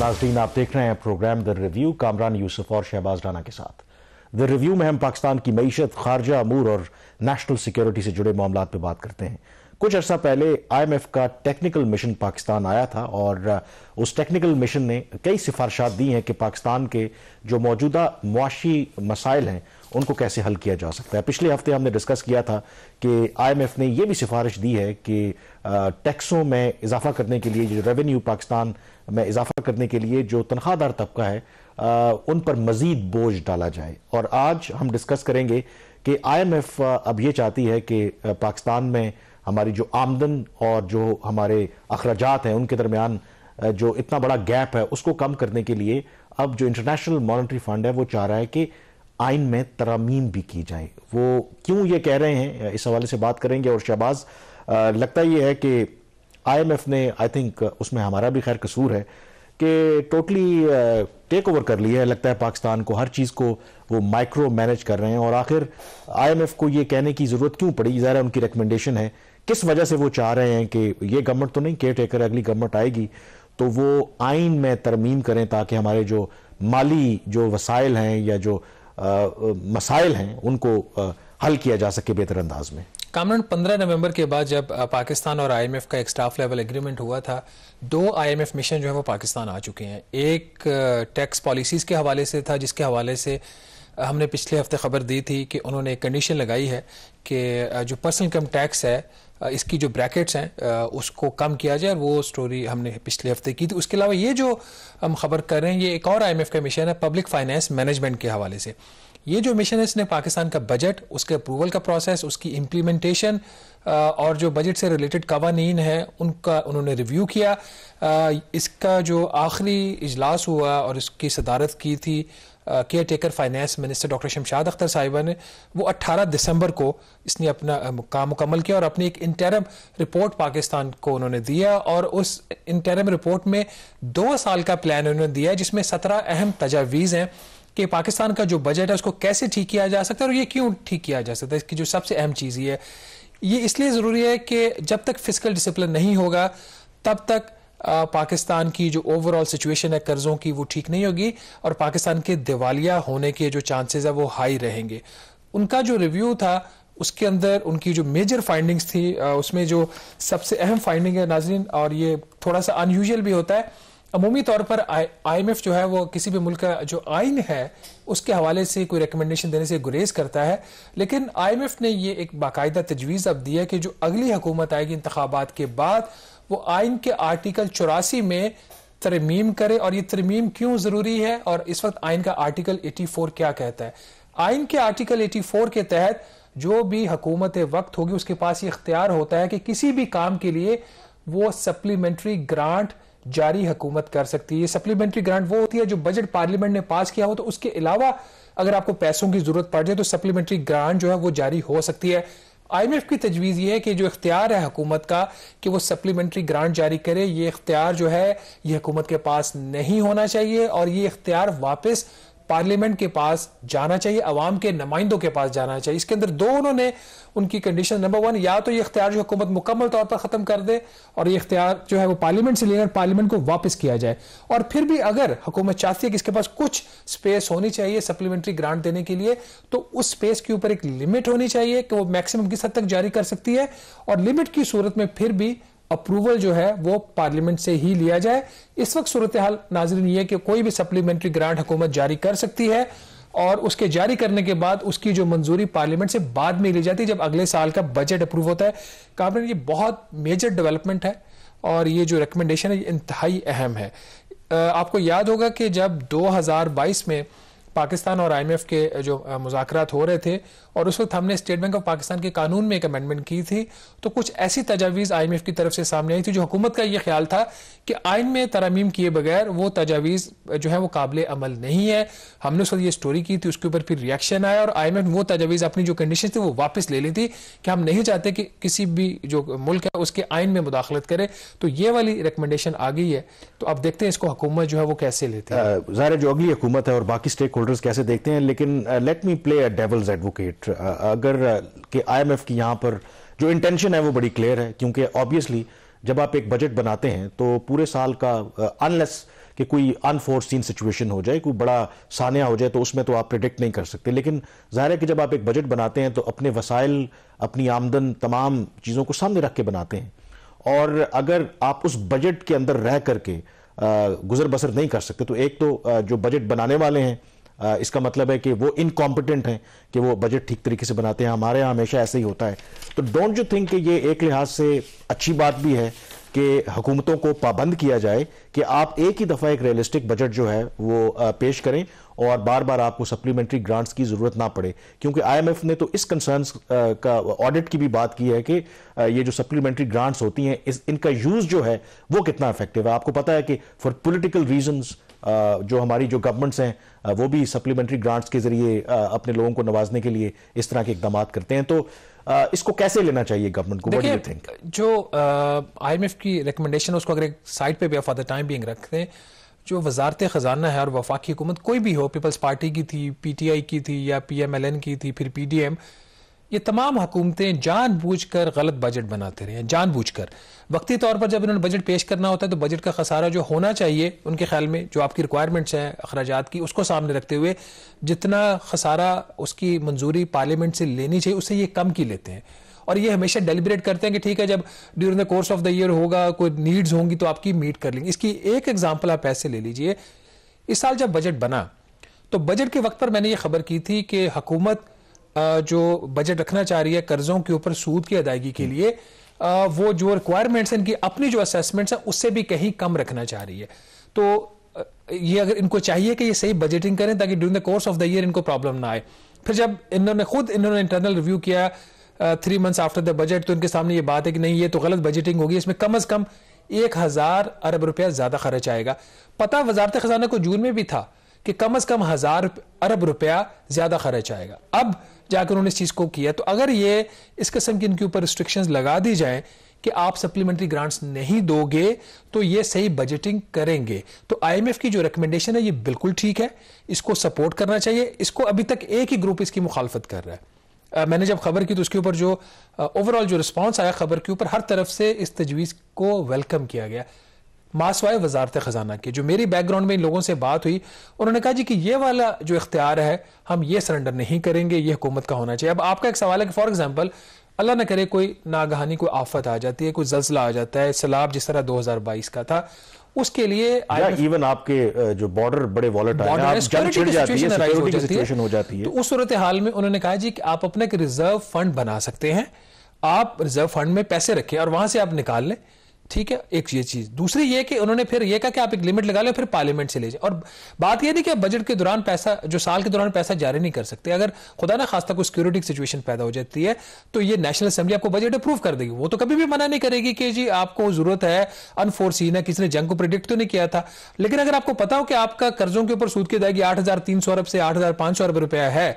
नाजरीन आप देख रहे हैं programme the review Kamran Yusuf और शहबाज राना के साथ द रिव्यू में हम पाकिस्तान की मीशत खारजा अमूर और नेशनल सिक्योरिटी से जुड़े मामला पर बात करते हैं कुछ अर्सा पहले आईएमएफ का टेक्निकल मिशन पाकिस्तान आया था और उस टेक्निकल मिशन ने कई सिफारशात दी हैं कि पाकिस्तान के जो मौजूदा मुआशी मसाइल हैं उनको कैसे हल किया जा सकता है पिछले हफ्ते हमने डिस्कस किया था कि आईएमएफ ने यह भी सिफारिश दी है कि टैक्सों में इजाफा करने के लिए जो रेवेन्यू पाकिस्तान में इजाफा करने के लिए जो तनख्वाहदार तबका है आ, उन पर मजीद बोझ डाला जाए और आज हम डिस्कस करेंगे कि आईएमएफ अब ये चाहती है कि पाकिस्तान में हमारी जो आमदन और जो हमारे अखराज हैं उनके दरमियान जो इतना बड़ा गैप है उसको कम करने के लिए अब जो इंटरनेशनल मॉनिटरी फंड है वो चाह रहा है कि आइन में तरामीम भी की जाए वो क्यों ये कह रहे हैं इस हवाले से बात करेंगे और शहबाज़ लगता ये है कि आईएमएफ ने आई थिंक उसमें हमारा भी खैर कसूर है कि टोटली टेक ओवर कर लिया है लगता है पाकिस्तान को हर चीज़ को वो माइक्रो मैनेज कर रहे हैं और आखिर आईएमएफ को ये कहने की ज़रूरत क्यों पड़ी ज़ाहिर उनकी रिकमेंडेशन है किस वजह से वो चाह रहे हैं कि ये गवर्नमेंट तो नहीं केयर टेकर अगली गवर्नमेंट आएगी तो वो आइन में तरमीम करें ताकि हमारे जो माली जो वसाइल हैं या जो आ, मसाइल हैं उनको आ, हल किया जा सके बेहतर अंदाज में कामरन 15 नवंबर के बाद जब पाकिस्तान और आईएमएफ का एक स्टाफ लेवल एग्रीमेंट हुआ था दो आईएमएफ मिशन जो है वो पाकिस्तान आ चुके हैं एक टैक्स पॉलिसीज़ के हवाले से था जिसके हवाले से हमने पिछले हफ्ते खबर दी थी कि उन्होंने एक कंडीशन लगाई है कि जो पर्सनल इनकम टैक्स है इसकी जो ब्रैकेट्स हैं उसको कम किया जाए और वो स्टोरी हमने पिछले हफ्ते की थी उसके अलावा ये जो हम खबर कर रहे हैं ये एक और आईएमएफ का मिशन है पब्लिक फाइनेंस मैनेजमेंट के हवाले से ये जो मिशन है इसने पाकिस्तान का बजट उसके अप्रूवल का प्रोसेस उसकी इम्प्लीमेंटेशन और जो बजट से रिलेटेड कवानीन है उनका उन्होंने रिव्यू किया इसका जो आखिरी इजलास हुआ और इसकी सदारत की थी caretaker finance minister doctor Shamshad Akhtar sahiba ने वो 18 दिसंबर को इसने अपना काम मुकम्मल किया और अपनी एक इंटरम रिपोर्ट पाकिस्तान को उन्होंने दिया और उस इंटरम रिपोर्ट में दो साल का प्लान उन्होंने दिया जिसमें सत्रह अहम तजावीज़ हैं कि पाकिस्तान का जो बजट है उसको कैसे ठीक किया जा सकता है और ये क्यों ठीक किया जा सकता है इसकी जो सबसे अहम चीज़ ये है ये इसलिए ज़रूरी है कि जब तक फिजिकल डिसिप्लिन नहीं होगा तब तक पाकिस्तान की जो ओवरऑल सिचुएशन है कर्जों की वो ठीक नहीं होगी और पाकिस्तान के दिवालिया होने के जो चांसेस है वो हाई रहेंगे उनका जो रिव्यू था उसके अंदर उनकी जो मेजर फाइंडिंग्स थी उसमें जो सबसे अहम फाइंडिंग है नाजरीन और ये थोड़ा सा अनयूजल भी होता है अमूमी तौर पर आईएमएफ जो है वो किसी भी मुल्क का जो आइन है उसके हवाले से कोई रिकमेंडेशन देने से गुरेज करता है लेकिन आईएमएफ ने ये एक बाकायदा तजवीज़ अब दी है कि जो अगली हुकूमत आएगी इंतबात के बाद वो आइन के आर्टिकल चौरासी में तरमीम करे और ये तरमीम क्यों ज़रूरी है और इस वक्त आइन का आर्टिकल एटी फोर क्या कहता है आइन के आर्टिकल एटी फोर के तहत जो भी हकूमत वक्त होगी उसके पास ये इख्तियार होता है कि किसी भी काम के लिए वो सप्लीमेंट्री ग्रांट जारी हुकूमत कर सकती है सप्लीमेंट्री ग्रांट वो होती है जो बजट पार्लियामेंट ने पास किया हो तो उसके अलावा अगर आपको पैसों की जरूरत पड़ जाए तो सप्लीमेंट्री ग्रांट जो है वो जारी हो सकती है आईएमएफ की तजवीज़ ये है कि जो इख्तियार है हुकूमत का कि वो सप्लीमेंट्री ग्रांट जारी करे ये इख्तियार जो है ये हुकूमत के पास नहीं होना चाहिए और ये इख्तियार वापस पार्लियामेंट के पास जाना चाहिए अवाम के नुमाइंदों के पास जाना चाहिए इसके अंदर दो उन्होंने उनकी कंडीशन नंबर वन या तो ये इख्तियार जो हुकूमत मुकम्मल तौर पर ख़त्म कर दे और ये इख्तियार जो है वो पार्लियामेंट से लेकर पार्लियामेंट को वापस किया जाए और फिर भी अगर हुकूमत चाहती है कि इसके पास कुछ स्पेस होनी चाहिए सप्लीमेंट्री ग्रांट देने के लिए तो उस स्पेस के ऊपर एक लिमिट होनी चाहिए कि वो मैक्सिमम किस हद तक जारी कर सकती है और लिमिट की सूरत में फिर भी अप्रूवल जो है वो पार्लियामेंट से ही लिया जाए इस वक्त सूरत हाल नाजरीन ये कि कोई भी सप्लीमेंट्री ग्रांट हुकूमत जारी कर सकती है और उसके जारी करने के बाद उसकी जो मंजूरी पार्लियामेंट से बाद में ली जाती है जब अगले साल का बजट अप्रूव होता है काबिल ये बहुत मेजर डेवलपमेंट है और ये जो रिकमेंडेशन है ये इंतहाई अहम है आपको याद होगा कि जब 2022 में पाकिस्तान और आईएमएफ के जो मुजाकर हो रहे थे और उस वक्त हमने स्टेट बैंक ऑफ पाकिस्तान के कानून में एक अमेंडमेंट की थी तो कुछ ऐसी तजावीज़ आई की तरफ से सामने आई थी जो हुकूमत का यह ख्याल था कि आइन में तरामीम किए बगैर वो तजावीज़ जो है वो काबिल अमल नहीं है हमने उस वक्त ये स्टोरी की थी उसके ऊपर फिर रिएक्शन आया और आई वो तजावीज़ अपनी जो कंडीशन थी वो वापस ले ली थी कि हम नहीं चाहते कि किसी भी जो मुल्क है उसके आइन में मुदाखलत करे तो ये वाली रिकमेंडेशन आ गई है तो अब देखते हैं इसको हुकूमत जो है वो कैसे लेते हैं ज़ाहिर जो अगली हुकूमत है और बाकी स्टेक होल्डर्स कैसे देखते हैं लेकिन let me play a devil's advocate अगर कि आईएमएफ की यहाँ पर जो इंटेंशन है वो बड़ी क्लियर है क्योंकि ऑब्वियसली जब आप एक बजट बनाते हैं तो पूरे साल का अनलेस कि कोई अनफोर्सिन सिचुएशन हो जाए कोई बड़ा सानिया हो जाए तो उसमें तो आप प्रिडिक्ट नहीं कर सकते लेकिन ज़ाहिर है कि जब आप एक बजट बनाते हैं तो अपने वसाइल अपनी आमदन तमाम चीज़ों को सामने रख के बनाते हैं और अगर आप उस बजट के अंदर रह करके गुजर बसर नहीं कर सकते तो एक तो जो बजट बनाने वाले हैं इसका मतलब है कि वो इनकॉम्पिटेंट हैं कि वो बजट ठीक तरीके से बनाते हैं हमारे यहाँ हमेशा ऐसे ही होता है तो डोंट यू थिंक कि ये एक लिहाज से अच्छी बात भी है कि हुकूमतों को पाबंद किया जाए कि आप एक ही दफ़ा एक रियलिस्टिक बजट जो है वो पेश करें और बार बार आपको सप्लीमेंट्री ग्रांट्स की ज़रूरत ना पड़े क्योंकि आईएमएफ ने तो इस कंसर्न्स का ऑडिट की भी बात की है कि ये जो सप्लीमेंट्री ग्रांट्स होती हैं इस इनका यूज़ जो है वो कितना इफेक्टिव है आपको पता है कि फॉर पोलिटिकल रीजंस जो हमारी जो गवर्नमेंट्स हैं वो भी सप्लीमेंट्री ग्रांट्स के जरिए अपने लोगों को नवाजने के लिए इस तरह के इकदाम करते हैं तो इसको कैसे लेना चाहिए गवर्नमेंट को जो आई एम एफ जो आईएमएफ की रिकमेंडेशन उसको अगर एक साइड पे भी फॉर टाइम बिंग रखते हैं जो वजारत ख़जाना है और वफाकी हुकूमत कोई भी हो पीपल्स पार्टी की थी पीटीआई की थी या पीएमएलएन की थी फिर पीडीएम ये तमाम हुकूमतें जानबूझकर गलत बजट बनाते रहे हैं जानबूझकर वक्ती तौर पर जब इन्होंने बजट पेश करना होता है तो बजट का खसारा जो होना चाहिए उनके ख्याल में जो आपकी रिक्वायरमेंट्स हैं अखराज की उसको सामने रखते हुए जितना खसारा उसकी मंजूरी पार्लियामेंट से लेनी चाहिए उससे ये कम की लेते हैं और ये हमेशा डेलिब्रेट करते हैं कि ठीक है जब during the course of the year होगा कोई नीड्स होंगी तो आपकी मीट कर लेंगे इसकी एक एग्जाम्पल आप ऐसे ले लीजिए इस साल जब बजट बना तो बजट के वक्त पर मैंने ये खबर की थी कि हुकूमत जो बजट रखना चाह रही है कर्जों के ऊपर सूद की अदायगी के लिए वो जो रिक्वायरमेंट्स इनकी अपनी जो असेसमेंट्स है उससे भी कहीं कम रखना चाह रही है तो ये अगर इनको चाहिए कि ये सही बजटिंग करें ताकि during the course of the year इनको प्रॉब्लम ना आए फिर जब इन्होंने खुद इन्होंने इंटरनल रिव्यू किया three months after the budget तो इनके सामने ये बात है कि नहीं ये तो गलत बजटिंग होगी इसमें कम अज कम एक हजार अरब रुपया ज्यादा खर्च आएगा पता वजारत खजाना को जून में भी था कि कम अज कम हजार अरब रुपया ज्यादा खर्च आएगा अब जाकर उन्होंने इस चीज को किया तो अगर ये इस किस्म की इनके ऊपर रिस्ट्रिक्शंस लगा दी जाए कि आप सप्लीमेंट्री ग्रांट्स नहीं दोगे तो ये सही बजटिंग करेंगे तो आईएमएफ की जो रिकमेंडेशन है ये बिल्कुल ठीक है इसको सपोर्ट करना चाहिए इसको अभी तक एक ही ग्रुप इसकी मुखालफत कर रहा है मैंने जब खबर की तो उसके ऊपर जो ओवरऑल जो रिस्पॉन्स आया खबर के ऊपर हर तरफ से इस तजवीज़ को वेलकम किया गया मासवाए वजारत खजाना के जो मेरी बैकग्राउंड में इन लोगों से बात हुई उन्होंने कहा जी कि ये वाला जो इख्तियार है हम ये सरेंडर नहीं करेंगे ये हुकूमत का होना चाहिए अब आपका एक सवाल है कि फॉर एग्जाम्पल अल्लाह ना करे कोई नागहानी कोई आफत आ जाती है कोई जल्सला आ जाता है सैलाब जिस तरह 2022 का था उसके लिए इवन आपके जो बॉर्डर बड़े वॉलेट हो जाती है तो उस सूरत हाल में उन्होंने कहा जी कि आप अपना एक रिजर्व फंड बना सकते हैं आप रिजर्व फंड में पैसे रखें और वहां से आप निकाल लें ठीक है एक ये चीज दूसरी ये कि उन्होंने फिर ये कहा कि आप एक लिमिट लगा लें फिर पार्लियामेंट से ले जाए और बात ये नहीं कि आप बजट के दौरान पैसा जो साल के दौरान पैसा जारी नहीं कर सकते अगर खुदा ना खास्ता कोई सिक्योरिटी सिचुएशन पैदा हो जाती है तो ये नेशनल असेंबली आपको बजट अप्रूव कर देगी वो तो कभी भी मना नहीं करेगी कि जी आपको जरूरत है अनफोर्सीन है किसी ने जंग को प्रिडिक्ट तो नहीं किया था लेकिन अगर आपको पता हो कि आपका कर्जों के ऊपर सूद की अदायगी आठ हजार तीन सौ अरब से आठ हजार पांच सौ अरब रुपया है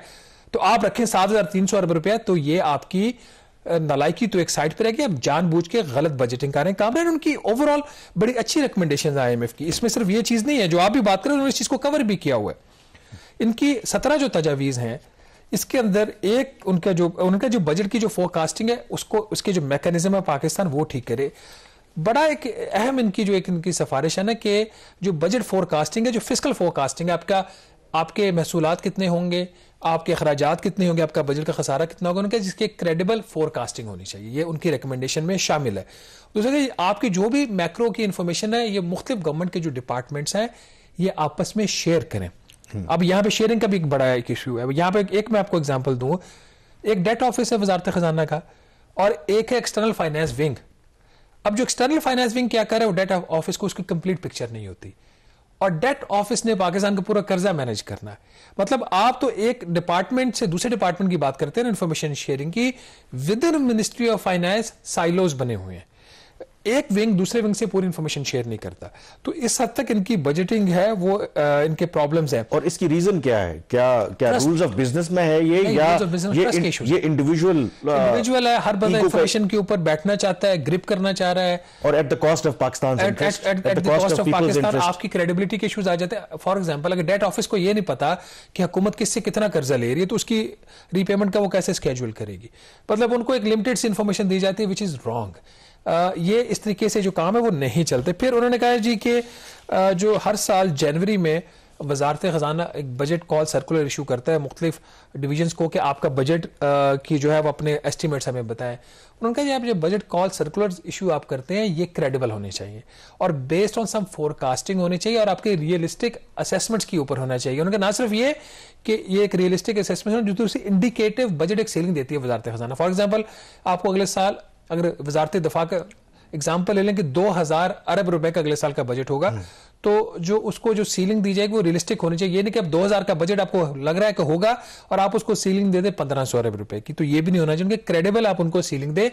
तो आप रखें सात हजार तीन सौ अरब रुपया तो ये आपकी नलायकी तो एक साइड पर रहेगी अब जानबूझ के गलत बजटिंग कर रहे हैं कामरान उनकी ओवरऑल बड़ी अच्छी रिकमेंडेशन आई एम एफ की इसमें सिर्फ ये चीज़ नहीं है जो आप भी बात करें उन्होंने इस चीज़ को कवर भी किया हुआ है इनकी सत्रह जो तजावीज़ हैं इसके अंदर एक उनका जो उनका जो बजट की जो फोरकास्टिंग है उसको उसके जो मैकेनिज्म है पाकिस्तान वो ठीक करे बड़ा एक अहम इनकी जो एक इनकी सिफारिश है ना कि जो बजट फोरकास्टिंग है जो फिजिकल फोरकास्टिंग है आपका आपके महसूलात कितने होंगे आपके अखराज कितने होंगे आपका बजट का खसारा कितना होगा उनका जिसकी क्रेडिबल फोरकास्टिंग होनी चाहिए ये उनकी रिकमेंडेशन में शामिल है दूसरा आपकी जो भी मैक्रो की इन्फॉर्मेशन है ये मुख्तलिफ गवर्नमेंट के जो डिपार्टमेंट्स हैं ये आपस में शेयर करें हम्म। अब यहाँ पे शेयरिंग का भी एक बड़ा एक इशू है यहाँ पे एक, मैं आपको एग्जाम्पल दूँ एक डेट ऑफिस है वजारत खजाना का और एक है एक्सटर्नल फाइनेंस विंग अब जो एक्सटर्नल फाइनेंस विंग क्या है वो डेट ऑफिस को उसकी कंप्लीट पिक्चर नहीं होती और डेट ऑफिस ने पाकिस्तान का पूरा कर्जा मैनेज करना है मतलब आप तो एक डिपार्टमेंट से दूसरे डिपार्टमेंट की बात करते हैं इंफॉर्मेशन शेयरिंग की within ministry of finance silos बने हुए हैं एक विंग दूसरे विंग से पूरी इंफॉर्मेशन शेयर नहीं करता तो इस हद तक इनकी बजटिंग है वो आ, इनके प्रॉब्लम्स है और इसकी रीजन क्या है क्या क्या रूल्स ऑफ बिजनेस में है ये या ये ये इंडिविजुअल इंडिविजुअल है हर बंदा इंफॉर्मेशन के ऊपर बैठना चाहता है ग्रिप करना चाह रहा है और at the cost of Pakistan आपकी क्रेडिबिलिटी के इश्यूज आ जाते हैं फॉर एग्जाम्पल अगर डेट ऑफिस को ये नहीं पता कि हुकूमत किससे कितना कर्जा ले रही है तो उसकी रीपेमेंट का वो कैसे स्केड्यूल करेगी मतलब उनको एक लिमिटेड सी इन्फॉर्मेशन दी जाती है विच इज रॉन्ग ये इस तरीके से जो काम है वो नहीं चलते फिर उन्होंने कहा जी कि जो हर साल जनवरी में वजारत ख़जाना एक बजट कॉल सर्कुलर इशू करता है मुख्तलिफ डिवीजन्स को कि आपका बजट की जो है वो अपने एस्टिमेट्स हमें बताएं उन्होंने कहा आप जो बजट कॉल सर्कुलर इशू आप करते हैं ये क्रेडिबल होने चाहिए और बेस्ड ऑन सम फोरकास्टिंग होनी चाहिए और आपके रियलिस्टिक असेसमेंट्स के ऊपर होना चाहिए उनका ना सिर्फ ये कि ये एक रियलिस्टिक असेसमेंट जो इंडिकेटिव बजट एक सेलिंग देती है वजारत ख़जाना फॉर एग्जाम्पल आपको अगले साल अगर वजारत दफा का एग्जाम्पल ले लें कि 2000 अरब रुपए का अगले साल का बजट होगा हम्म। तो जो उसको जो सीलिंग दी जाएगी वो रियलिस्टिक होनी चाहिए ये नहीं कि अब 2000 का बजट आपको लग रहा है कि होगा और आप उसको सीलिंग दे दे 1500 अरब रुपए की तो ये भी नहीं होना चाहिए क्रेडिबल आप उनको सीलिंग दे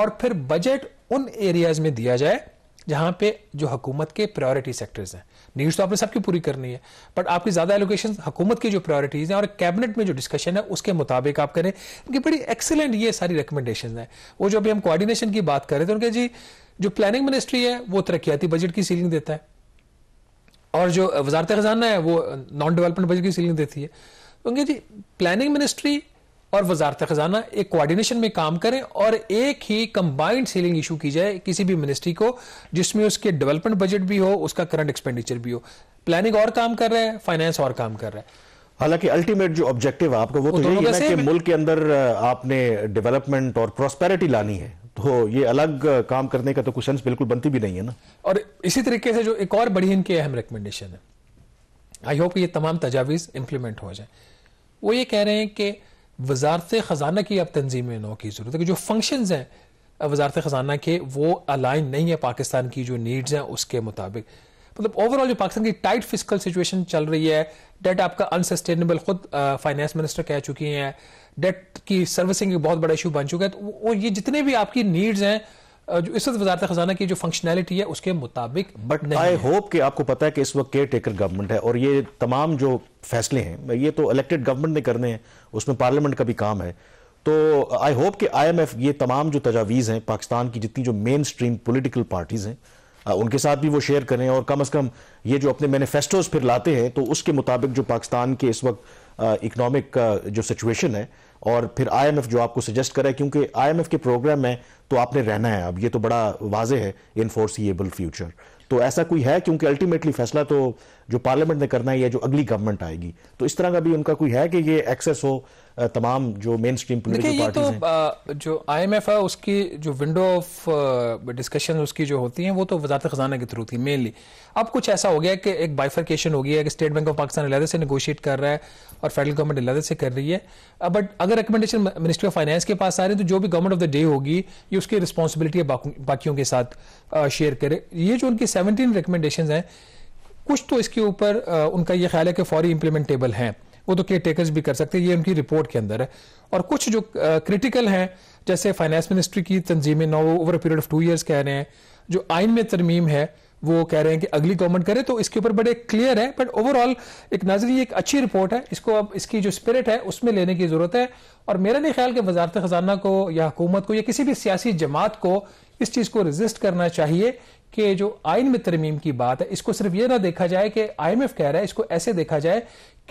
और फिर बजट उन एरियाज में दिया जाए जहां पे जो हुकूमत के प्रायोरिटी सेक्टर्स हैं नीड्स तो आपने सबकी पूरी करनी है बट आपकी ज्यादा एलोकेशन हुकूमत की जो प्रायोरिटीज हैं और कैबिनेट में जो डिस्कशन है उसके मुताबिक आप करें उनकी बड़ी एक्सेलेंट ये सारी रिकमेंडेशन है वो जो अभी हम कोऑर्डिनेशन की बात करें तो उनके जी जो प्लानिंग मिनिस्ट्री है वो तरक्याती बजट की सीलिंग देता है और जो वजारत खजाना है वो नॉन डेवलपमेंट बजट की सीलिंग देती है तो उनके जी प्लानिंग मिनिस्ट्री और वजारत खजाना एक कोऑर्डिनेशन में काम करें और एक ही कंबाइंड सेलिंग इशू की जाए किसी भी मिनिस्ट्री को जिसमें उसके डेवलपमेंट बजट भी हो उसका करंट एक्सपेंडिचर भी हो प्लानिंग और काम कर रहा है फाइनेंस और काम कर रहा है हालांकि अल्टीमेट जो ऑब्जेक्टिव आपका वो तो यही है कि मुल्क के अंदर आपने डेवलपमेंट और प्रोस्पेरिटी लानी है तो ये अलग काम करने का तो कुछ सेंस बिल्कुल बनती भी नहीं है ना और इसी तरीके से जो एक और बड़ी इनकी अहम रिकमेंडेशन है आई होप ये तमाम तजावीज इंप्लीमेंट हो जाए वो ये कह रहे हैं कि वजारत ख़जाना की अब तंजीम नौ की ज़रूरत है कि जो फंक्शन हैं वजारत ख़जाना के वो अलाइन नहीं है पाकिस्तान की जो नीड्स हैं उसके मुताबिक मतलब ओवरऑल जो पाकिस्तान की टाइट फिजिकल सिचुएशन चल रही है डेट आपका अनसस्टेनेबल खुद फाइनेंस मिनिस्टर कह चुकी हैं डेट की सर्विसिंग एक बहुत बड़ा इशू बन चुका है तो वो ये जितने भी आपकी नीड्स हैं जो इस वक्त वजारत खजाना की जो फंक्शनैलिटी है उसके मुताबिक बट आई होप कि आपको पता है कि इस वक्त केयर टेकर गवर्नमेंट है और ये तमाम जो फैसले हैं ये तो इलेक्टेड गवर्नमेंट ने करने हैं उसमें पार्लियामेंट का भी काम है तो आई होप कि आईएमएफ ये तमाम जो तजावीज़ हैं पाकिस्तान की जितनी जो मेन स्ट्रीम पोलिटिकल पार्टीज़ हैं उनके साथ भी वो शेयर करें और कम अज़ कम ये जो अपने मैनिफेस्टोज फिर लाते हैं तो उसके मुताबिक जो पाकिस्तान के इस वक्त इकनॉमिक जो सिचुएशन है और फिर एफ जो आपको सजेस्ट क्योंकि आई क्योंकि एफ के प्रोग्राम में तो आपने रहना है अब ये तो बड़ा वाजे है इनफोर्सिएबल फ्यूचर तो ऐसा कोई है क्योंकि अल्टीमेटली फैसला तो जो पार्लियामेंट ने करना है या जो अगली गवर्नमेंट आएगी तो इस तरह का भी उनका कोई है कि ये एक्सेस हो तमाम जो मेन स्ट्रीम पोलिटिकल पार्टी तो हैं जो आईएमएफ है उसकी जो विंडो ऑफ डिस्कशन उसकी जो होती है वो तो वजारत खजाना के थ्रू थी मेनली अब कुछ ऐसा हो गया कि एक बाइफर्केशन हो गया है कि स्टेट बैंक ऑफ पाकिस्तान अलहदे से निगोशिएट कर रहा है और फेडरल गवर्नमेंट अलहदे से कर रही है बट अगर रिकमेंडेशन मिनिस्ट्री ऑफ फाइनेंस के पास आ रही है तो जो भी गवर्नमेंट ऑफ द डे होगी ये उसकी रिस्पॉन्सिबिलिटी है बाकियों के साथ शेयर करे ये जो उनकी सेवनटीन रिकमेंडेशन है कुछ तो इसके ऊपर उनका यह ख्याल है कि फौरी इम्प्लीमेंटेबल हैं वो तो केयर टेकर्स भी कर सकते हैं ये उनकी रिपोर्ट के अंदर है और कुछ जो क्रिटिकल हैं जैसे फाइनेंस मिनिस्ट्री की तंजीमें ना over period of two years कह रहे हैं जो आइन में तरमीम है वो कह रहे हैं कि अगली गवर्नमेंट करे तो इसके ऊपर बड़े क्लियर है बट ओवरऑल एक नाजरी एक अच्छी रिपोर्ट है इसको अब इसकी जो स्पिरिट है उसमें लेने की जरूरत है और मेरा नहीं ख्याल कि वजारत खजाना को या हुकूमत को या किसी भी सियासी जमात को इस चीज को रेजिस्ट करना चाहिए कि जो आइन में तरमीम की बात है इसको सिर्फ यह ना देखा जाए कि आई एम एफ कह रहा है इसको ऐसे देखा जाए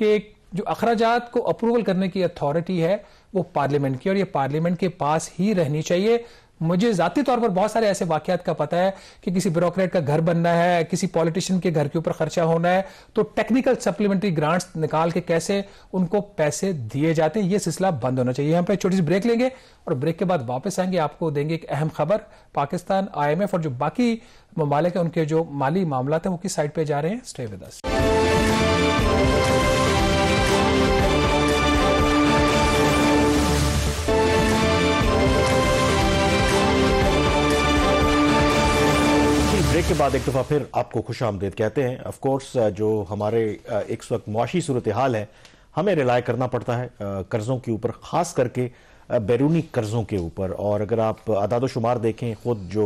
कि जो अखराज को अप्रूवल करने की अथॉरिटी है वो पार्लियामेंट की और ये पार्लियामेंट के पास ही रहनी चाहिए मुझे जाती तौर पर बहुत सारे ऐसे वाक्यात का पता है कि किसी ब्यूरोक्रेट का घर बनना है किसी पॉलिटिशियन के घर के ऊपर खर्चा होना है तो टेक्निकल सप्लीमेंट्री ग्रांट्स निकाल के कैसे उनको पैसे दिए जाते हैं यह सिलसिला बंद होना चाहिए हम पे छोटी सी ब्रेक लेंगे और ब्रेक के बाद वापस आएंगे आपको देंगे एक अहम खबर पाकिस्तान आईएमएफ और जो बाकी ममालिक उनके जो माली मामला है वो किस साइड पे जा रहे हैं स्टे विद अस ब्रेक के बाद एक दफ़ा फिर आपको खुश आमदेद कहते हैं ऑफ कोर्स जो हमारे एक वक्त मुआशी सूरत हाल है हमें रिलाय करना पड़ता है कर्ज़ों के ऊपर ख़ास करके बैरूनी कर्ज़ों के ऊपर और अगर आप अदादोशुमार देखें खुद जो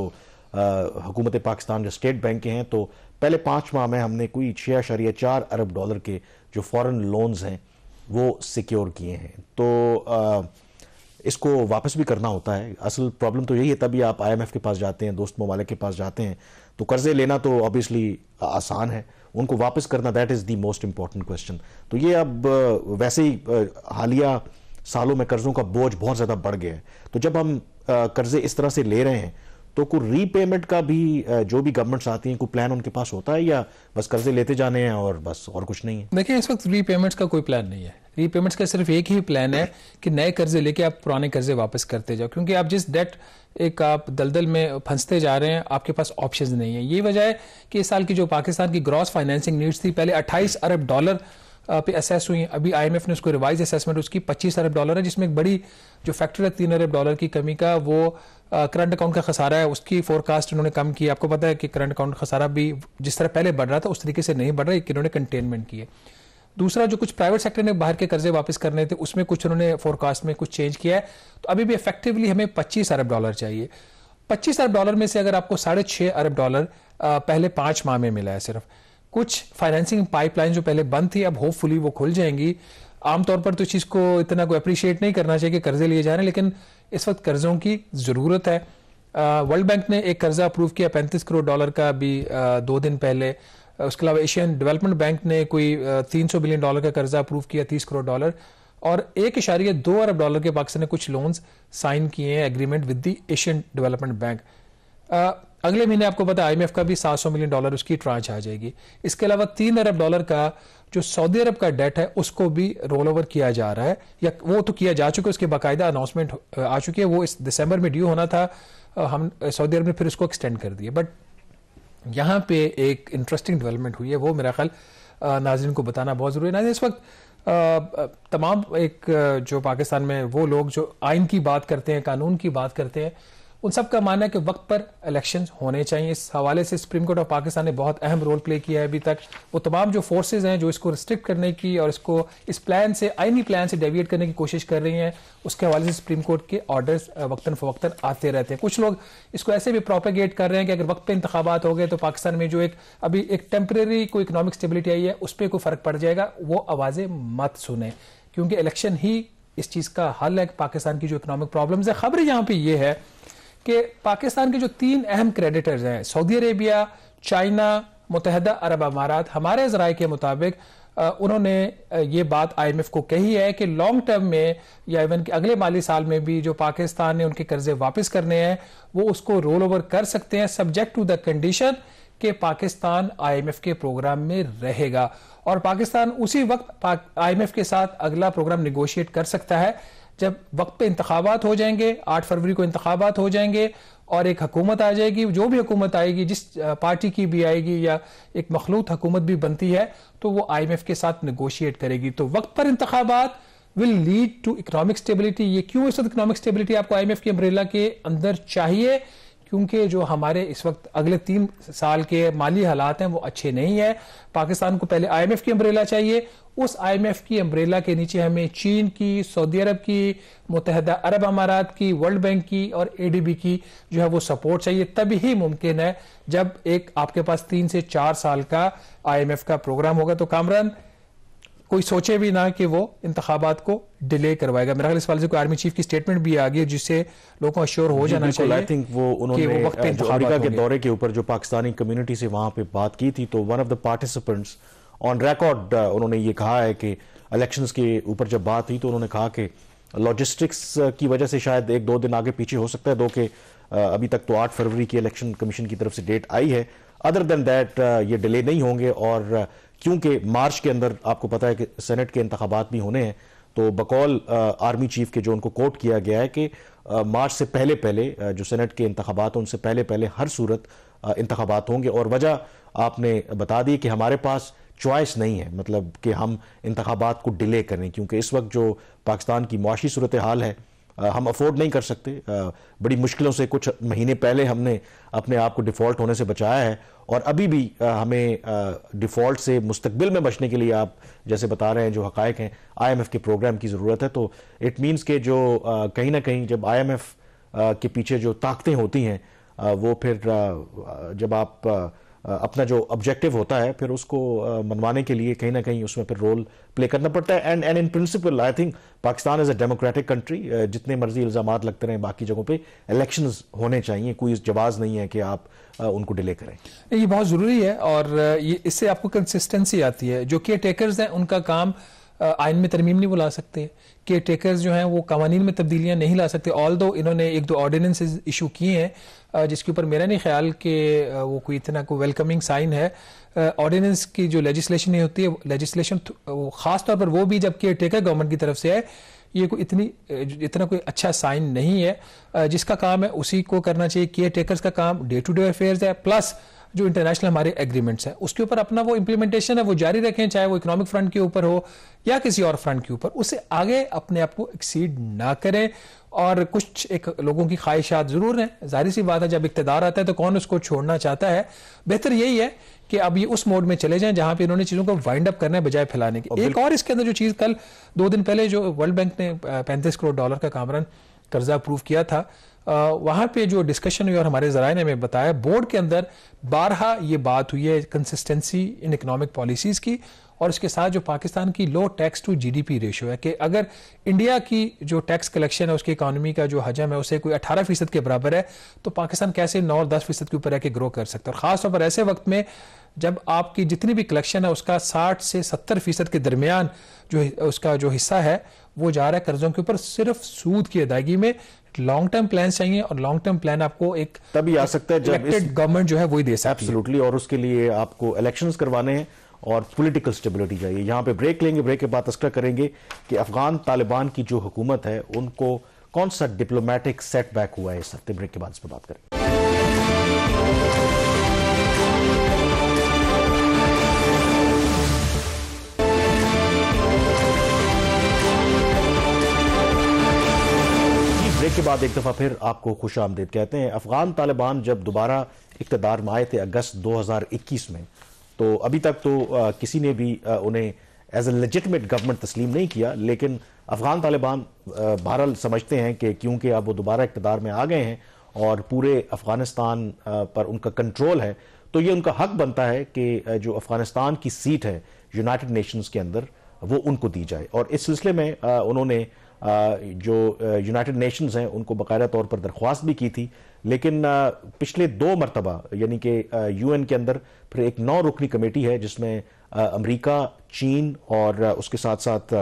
हुकूमत पाकिस्तान जो स्टेट बैंक के हैं तो पहले पाँच माह में हमने कोई छः अशरिया चार अरब डॉलर के जो फॉरेन लोन्स हैं वो सिक्योर किए हैं तो आ, इसको वापस भी करना होता है असल प्रॉब्लम तो यही है तभी आप आईएमएफ के पास जाते हैं दोस्त ममालिक के पास जाते हैं तो कर्ज़े लेना तो ऑब्वियसली आसान है उनको वापस करना that is the most important question तो ये अब वैसे ही हालिया सालों में कर्ज़ों का बोझ बहुत ज़्यादा बढ़ गया है तो जब हम कर्ज़े इस तरह से ले रहे हैं तो को रीपेमेंट का भी जो भी गवर्नमेंट्स आती हैं कोई प्लान उनके पास होता है या बस कर्जे लेते जाने हैं और बस और कुछ नहीं है देखिए इस वक्त रीपेमेंट्स का कोई प्लान नहीं है रीपेमेंट्स का सिर्फ एक ही प्लान है कि नए कर्जे लेके आप पुराने कर्जे वापस करते जाओ क्योंकि आप जिस डेट एक आप दलदल में फंसते जा रहे हैं आपके पास ऑप्शंस नहीं है ये वजह है कि इस साल की जो पाकिस्तान की ग्रॉस फाइनेंसिंग नीड्स थी पहले 28 अरब डॉलर पे असेस हुई है अभी आईएमएफ ने उसको रिवाइज असेसमेंट उसकी 25 अरब डॉलर है जिसमें एक बड़ी जो फैक्टर है तीन अरब डॉलर की कमी का वो करंट अकाउंट का खसारा है उसकी फोरकास्ट उन्होंने कम की आपको पता है कि करंट अकाउंट खसारा भी जिस तरह पहले बढ़ रहा था उस तरीके से नहीं बढ़ रहा है उन्होंने कंटेनमेंट किए दूसरा जो कुछ प्राइवेट सेक्टर ने बाहर के कर्जे वापस करने थे उसमें कुछ उन्होंने फोरकास्ट में कुछ चेंज किया है तो अभी भी इफेक्टिवली हमें पच्चीस अरब डॉलर चाहिए पच्चीस अरब डॉलर में से अगर आपको साढ़े छह अरब डॉलर पहले पांच माह में मिला है सिर्फ कुछ फाइनेंसिंग पाइपलाइन जो पहले बंद थी अब होपफुली वो खुल जाएंगी आमतौर पर तो इस चीज़ को इतना कोई अप्रिशिएट नहीं करना चाहिए कि कर्जे लिए जा रहे हैं लेकिन इस वक्त कर्जों की ज़रूरत है वर्ल्ड बैंक ने एक कर्जा अप्रूव किया पैंतीस करोड़ डॉलर का अभी दो दिन पहले उसके अलावा एशियन डेवलपमेंट बैंक ने कोई तीन सौ बिलियन डॉलर का कर्जा अप्रूव किया तीस करोड़ डॉलर और एक इशारे दो अरब डॉलर के पाकिस्तान ने कुछ लोन्स साइन किए हैं agreement with the Asian Development Bank अगले महीने आपको पता है आईएमएफ का भी 700 मिलियन डॉलर उसकी ट्रांच आ जाएगी इसके अलावा तीन अरब डॉलर का जो सऊदी अरब का डेट है उसको भी रोल ओवर किया जा रहा है या वो तो किया जा चुका है उसके बाकायदा अनाउंसमेंट आ चुकी है वो इस दिसंबर में ड्यू होना था हम सऊदी अरब ने फिर उसको एक्सटेंड कर दिया बट यहाँ पे एक इंटरेस्टिंग डेवलपमेंट हुई है वो मेरा ख्याल नाजरन को बताना बहुत ज़रूरी है नाजन इस वक्त तमाम एक जो पाकिस्तान में वो लोग जो आइन की बात करते हैं कानून की बात करते हैं उन सब का मानना है कि वक्त पर इलेक्शन होने चाहिए इस हवाले से सुप्रीम कोर्ट ऑफ पाकिस्तान ने बहुत अहम रोल प्ले किया है अभी तक वो तमाम जो फोर्सेज हैं जो इसको रिस्ट्रिक्ट करने की और इसको इस प्लान से आईनी प्लान से डेविएट करने की कोशिश कर रही हैं उसके हवाले से सुप्रीम कोर्ट के ऑर्डर्स वक्ता फवक्ता आते रहते हैं कुछ लोग इसको ऐसे भी प्रोपेगेट कर रहे हैं कि अगर वक्त पर इंतबात हो गए तो पाकिस्तान में जो एक अभी एक टेम्परेरी कोई इकोनॉमिक स्टेबिलिटी आई है उस पर कोई फर्क पड़ जाएगा वो आवाज़ें मत सुने क्योंकि इलेक्शन ही इस चीज़ का हल है पाकिस्तान की जो इकोनॉमिक प्रॉब्लम्स है खबर यहाँ पे ये है कि पाकिस्तान के जो तीन अहम क्रेडिटर्स हैं सऊदी अरेबिया चाइना मुतहदा अरब अमारात हमारे जराए के मुताबिक उन्होंने ये बात आईएमएफ को कही है कि लॉन्ग टर्म में या इवन कि अगले माली साल में भी जो पाकिस्तान ने उनके कर्जे वापस करने हैं वो उसको रोल ओवर कर सकते हैं सब्जेक्ट टू द कंडीशन कि पाकिस्तान आईएमएफ के प्रोग्राम में रहेगा और पाकिस्तान उसी वक्त आईएमएफ के साथ अगला प्रोग्राम निगोशिएट कर सकता है जब वक्त पे इंतबात हो जाएंगे आठ फरवरी को इंतबात हो जाएंगे और एक हुकूमत आ जाएगी जो भी हुकूमत आएगी जिस पार्टी की भी आएगी या एक मखलूत हुकूमत भी बनती है तो वो आई एम एफ के साथ निगोशिएट करेगी तो वक्त पर इंतबात will lead to economic stability ये क्यों इस वक्त इकोनॉमिक स्टेबिलिटी आपको आई एम एफ के अम्ब्रेला के अंदर चाहिए क्योंकि जो हमारे इस वक्त अगले तीन साल के माली हालात हैं वो अच्छे नहीं है पाकिस्तान को पहले आईएमएफ की अम्ब्रेला चाहिए उस आईएमएफ की अम्ब्रेला के नीचे हमें चीन की सऊदी अरब की मुतहदा अरब अमारात की वर्ल्ड बैंक की और एडीबी की जो है वो सपोर्ट चाहिए तभी ही मुमकिन है जब एक आपके पास तीन से चार साल का आईएमएफ का प्रोग्राम होगा तो कामरान कोई सोचे भी ना कि वो इंतबात को डिले करवाएगा मेरा ख्याल इस वाले कोई आर्मी चीफ की स्टेटमेंट भी आ गई है जिससे लोगों को अश्योर हो जाना चाहिए आई थिंक वो उन्होंने वो अमेरिका के दौरे के ऊपर जो पाकिस्तानी कम्युनिटी से वहां पे बात की थी तो one of the participants on record उन्होंने ये कहा है कि इलेक्शन के ऊपर जब बात हुई तो उन्होंने कहा कि लॉजिस्टिक्स की वजह से शायद एक दो दिन आगे पीछे हो सकता है दो के अभी तक तो आठ फरवरी की इलेक्शन कमीशन की तरफ से डेट आई है अदर देन दैट ये डिले नहीं होंगे और क्योंकि मार्च के अंदर आपको पता है कि सेनेट के इंतबात भी होने हैं तो बकौल आर्मी चीफ के जो उनको कोट किया गया है कि मार्च से पहले पहले जो सेनेट के इंतबात हैं उनसे पहले पहले हर सूरत इंतबात होंगे और वजह आपने बता दी कि हमारे पास चॉइस नहीं है मतलब कि हम इंतबात को डिले करें क्योंकि इस वक्त जो पाकिस्तान की मुआशी सूरत हाल है हम अफोर्ड नहीं कर सकते बड़ी मुश्किलों से कुछ महीने पहले हमने अपने आप को डिफ़ॉल्ट होने से बचाया है और अभी भी हमें डिफ़ॉल्ट से मुस्तबिल में बचने के लिए आप जैसे बता रहे हैं जो हक़ हैं आई के प्रोग्राम की ज़रूरत है तो इट मीन्स के जो कहीं ना कहीं जब आई के पीछे जो ताकतें होती हैं वो फिर जब आप अपना जो ऑब्जेक्टिव होता है फिर उसको मनवाने के लिए कहीं ना कहीं उसमें फिर रोल प्ले करना पड़ता है and and in principle I think Pakistan is a democratic country जितने मर्जी इल्जाम लगते रहें बाकी जगहों पे इलेक्शन होने चाहिए कोई जवाब नहीं है कि आप उनको डिले करें ये बहुत ज़रूरी है और इससे आपको कंसिस्टेंसी आती है जो केयर टेकर्स हैं उनका काम आयन में तरमीम नहीं बुला सकते केयर टेकर्स जो हैं वो कवानीन में तब्दीलियां नहीं ला सकते ऑल दो इन्होंने एक दो ऑर्डिनेंसेज इशू किए हैं जिसके ऊपर मेरा नहीं ख्याल कि वो कोई इतना कोई वेलकमिंग साइन है ऑर्डिनेंस की जो लेजिस्लेशन नहीं होती है लेजिस्लेशन खास तौर पर वो भी जब केयर टेकर गवर्नमेंट की तरफ से है ये कोई इतनी इतना कोई अच्छा साइन नहीं है जिसका काम है उसी को करना चाहिए केयर टेकर्स का काम डे टू डे अफेयर्स है प्लस जो इंटरनेशनल हमारे एग्रीमेंट्स हैं उसके ऊपर अपना वो इंप्लीमेंटेशन है वो जारी रखें चाहे वो इकोनॉमिक फ्रंट के ऊपर हो या किसी और फ्रंट के ऊपर उसे आगे अपने आप को एक्सीड ना करें और कुछ एक लोगों की ख्वाहिशात जरूर हैं जाहिर सी बात है जब इकतदार आता है तो कौन उसको छोड़ना चाहता है बेहतर यही है कि अब ये उस मोड में चले जाएं जहां पे इन्होंने चीजों को वाइंड अप करने बजाय फैलाने की एक और इसके अंदर जो चीज कल दो दिन पहले जो वर्ल्ड बैंक ने पैंतीस करोड़ डॉलर का कामरान कर्जा अप्रूव किया था वहाँ पे जो डिस्कशन हुई और हमारे जराये ने हमें बताया बोर्ड के अंदर बारहा ये बात हुई है कंसिस्टेंसी इन इकोनॉमिक पॉलिसीज़ की और इसके साथ जो पाकिस्तान की low tax to GDP ratio है कि अगर इंडिया की जो टैक्स कलेक्शन है उसकी इकोनॉमी का जो हजम है उसे कोई 18 फीसद के बराबर है तो पाकिस्तान कैसे 9 और 10 फीसद के ऊपर रह के ग्रो कर सकता है और ख़ासतौर पर ऐसे वक्त में जब आपकी जितनी भी कलेक्शन है उसका 60 से 70 फीसद के दरमियान जो उसका जो हिस्सा है वो जा रहा है कर्जों के ऊपर सिर्फ सूद की अदायगी में लॉन्ग टर्म प्लान चाहिए और लॉन्ग टर्म प्लान आपको एक तभी आ सकता है जब गवर्नमेंट जो है वही दे सकती एब्सोल्युटली और उसके लिए आपको इलेक्शंस करवाने हैं और पॉलिटिकल स्टेबिलिटी चाहिए यहाँ पे ब्रेक लेंगे ब्रेक के बाद तस्करा करेंगे कि अफगान तालिबान की जो हुकूमत है उनको कौन सा डिप्लोमेटिक सेटबैक हुआ है इस हफ्ते ब्रेक के बाद इस पर बात करेंगे के बाद एक दफ़ा फिर आपको खुश आमदेद कहते हैं अफगान तालिबान जब दोबारा इकतदार में आए थे अगस्त 2021 में तो अभी तक तो आ, किसी ने भी आ, उन्हें एज ए लेजिटमेट गवर्नमेंट तस्लीम नहीं किया लेकिन अफगान तालिबान बहरल समझते हैं कि क्योंकि अब वो दोबारा इकतदार में आ गए हैं और पूरे अफगानिस्तान पर उनका कंट्रोल है तो ये उनका हक बनता है कि जो अफगानिस्तान की सीट है यूनाइटेड नेशंस के अंदर वो उनको दी जाए और इस सिलसिले में उन्होंने जो यूनाइटेड नेशंस हैं उनको बाकायदा तौर पर दरख्वास्त भी की थी लेकिन पिछले दो मरतबा यानी कि यूएन के अंदर फिर एक नौ रुकनी कमेटी है जिसमें अमेरिका चीन और उसके साथ साथ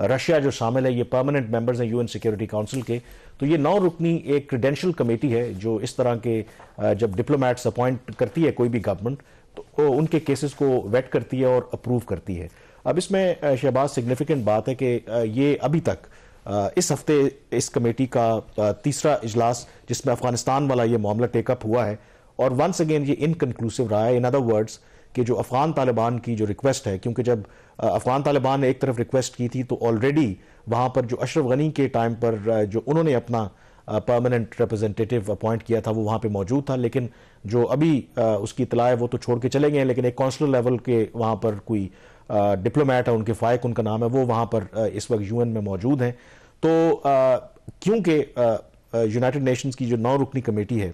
रशिया जो शामिल है ये परमानेंट मेंबर्स हैं यूएन सिक्योरिटी काउंसिल के तो ये नौ रुकनी एक क्रेडेंशियल कमेटी है जो इस तरह के जब डिप्लोमेट्स अपॉइंट करती है कोई भी गवर्नमेंट तो उनके केसेस को वेट करती है और अप्रूव करती है अब इसमें शहबाज सिग्निफिकेंट बात है कि ये अभी तक इस हफ्ते इस कमेटी का तीसरा इजलास जिसमें अफगानिस्तान वाला ये मामला टेकअप हुआ है और वंस अगेन ये इनकनक्लूसिव रहा है इन अदर वर्ड्स कि जो अफगान तालिबान की जो रिक्वेस्ट है क्योंकि जब अफगान तालिबान ने एक तरफ रिक्वेस्ट की थी तो ऑलरेडी वहाँ पर जो अशरफ गनी के टाइम पर जो उन्होंने अपना परमानेंट रिप्रेजेंटेटिव अपॉइंट किया था वो वहाँ पे मौजूद था लेकिन जो अभी उसकी इतला है वो तो छोड़ के चले गए हैं लेकिन एक कौंसलर लेवल के वहाँ पर कोई डिप्लोमेट है उनके फायक उनका नाम है वो वहाँ पर इस वक्त यूएन में मौजूद हैं तो क्योंकि यूनाइटेड नेशंस की जो नौ रुकनी कमेटी है